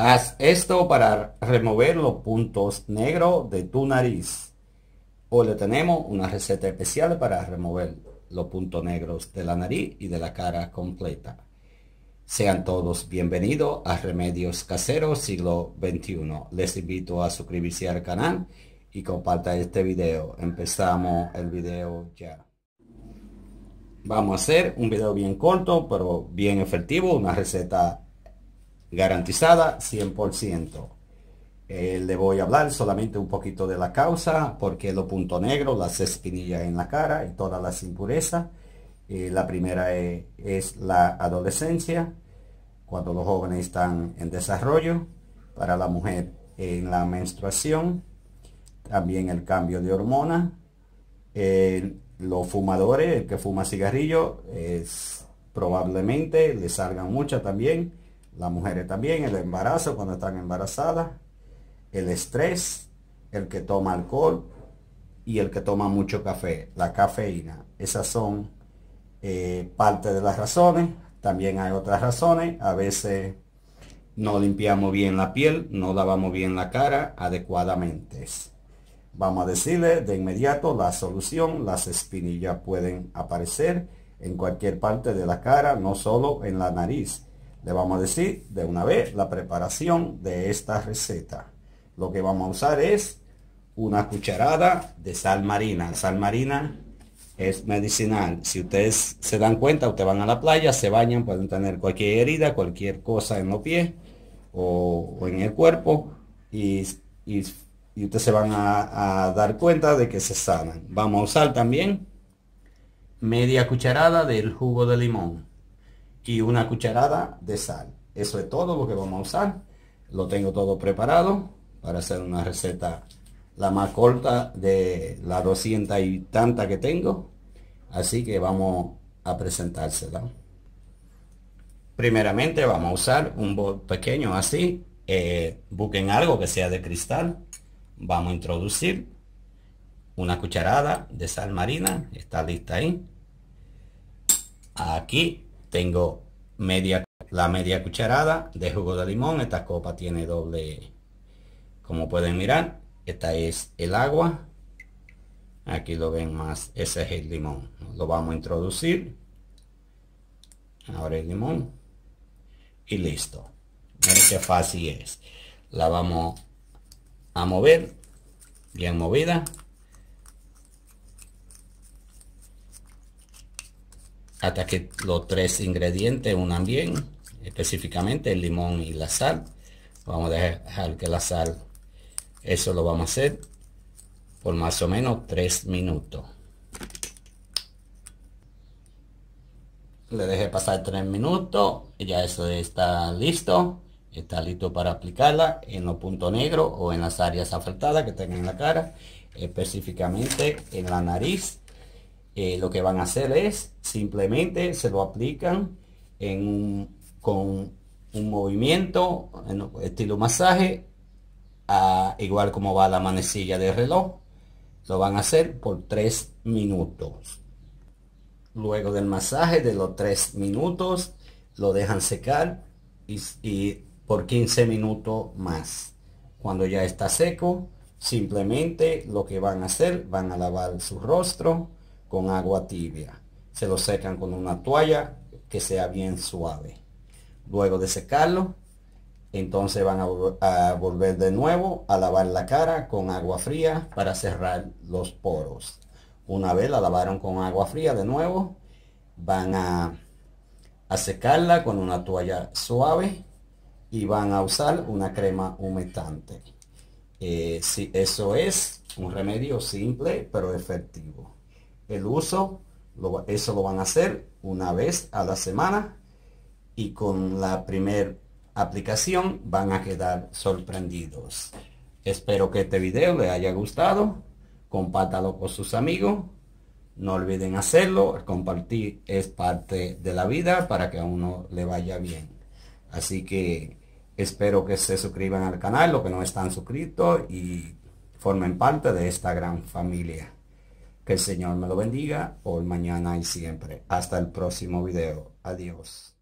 Haz esto para remover los puntos negros de tu nariz. Hoy le tenemos una receta especial para remover los puntos negros de la nariz y de la cara completa. Sean todos bienvenidos a Remedios Caseros Siglo XXI. Les invito a suscribirse al canal y comparta este video. Empezamos el video ya. Vamos a hacer un video bien corto pero bien efectivo, una receta garantizada 100%. Eh, le voy a hablar solamente un poquito de la causa, porque lo punto negro, las espinillas en la cara y todas las impurezas. Eh, la primera e, es, la adolescencia, cuando los jóvenes están en desarrollo, para la mujer en la menstruación, también el cambio de hormona, los fumadores, el que fuma cigarrillo, es, probablemente le salgan muchas también las mujeres también, el embarazo cuando están embarazadas, el estrés, el que toma alcohol y el que toma mucho café, la cafeína. Esas son eh, parte de las razones. También hay otras razones. A veces no limpiamos bien la piel, no lavamos bien la cara adecuadamente. Vamos a decirle de inmediato la solución. Las espinillas pueden aparecer en cualquier parte de la cara, no solo en la nariz. Le vamos a decir de una vez la preparación de esta receta. Lo que vamos a usar es una cucharada de sal marina. sal marina es medicinal. Si ustedes se dan cuenta, ustedes van a la playa, se bañan, pueden tener cualquier herida, cualquier cosa en los pies o, en el cuerpo y, ustedes se van a, dar cuenta de que se sanan. Vamos a usar también media cucharada del jugo de limón y una cucharada de sal. Eso es todo lo que vamos a usar. Lo tengo todo preparado para hacer una receta la más corta de la 200 y tanta que tengo. Así que vamos a presentársela. Primeramente vamos a usar un bol pequeño así. Eh, busquen algo que sea de cristal. Vamos a introducir una cucharada de sal marina. Está lista ahí. Aquí tengo media, la media cucharada de jugo de limón. Esta copa tiene doble, como pueden mirar. Esta es el agua. Aquí lo ven más, ese es el limón. Lo vamos a introducir. Ahora el limón. Y listo. Miren qué fácil es. La vamos a mover. Bien movida. hasta que los tres ingredientes unan bien, específicamente el limón y la sal. Vamos a dejar que la sal, eso lo vamos a hacer por más o menos tres minutos. Le dejé pasar tres minutos, ya eso está listo. Está listo para aplicarla en los puntos negros o en las áreas afectadas que tengan en la cara, específicamente en la nariz eh, lo que van a hacer es simplemente se lo aplican en con un movimiento, en estilo masaje, igual como va la manecilla de reloj. Lo van a hacer por tres minutos. Luego del masaje de los tres minutos, lo dejan secar y, y por 15 minutos más. Cuando ya está seco, simplemente lo que van a hacer, van a lavar su rostro con agua tibia. Se lo secan con una toalla que sea bien suave. Luego de secarlo, entonces van a, volver de nuevo a lavar la cara con agua fría para cerrar los poros. Una vez la lavaron con agua fría de nuevo, van a, a secarla con una toalla suave y van a usar una crema humectante. Eh, si, eso es un remedio simple pero efectivo el uso, eso lo van a hacer una vez a la semana y con la primera aplicación van a quedar sorprendidos. Espero que este video les haya gustado, compártalo con sus amigos, no olviden hacerlo, compartir es parte de la vida para que a uno le vaya bien. Así que espero que se suscriban al canal, los que no están suscritos y formen parte de esta gran familia. Que el Señor me lo bendiga hoy, mañana y siempre. Hasta el próximo video. Adiós.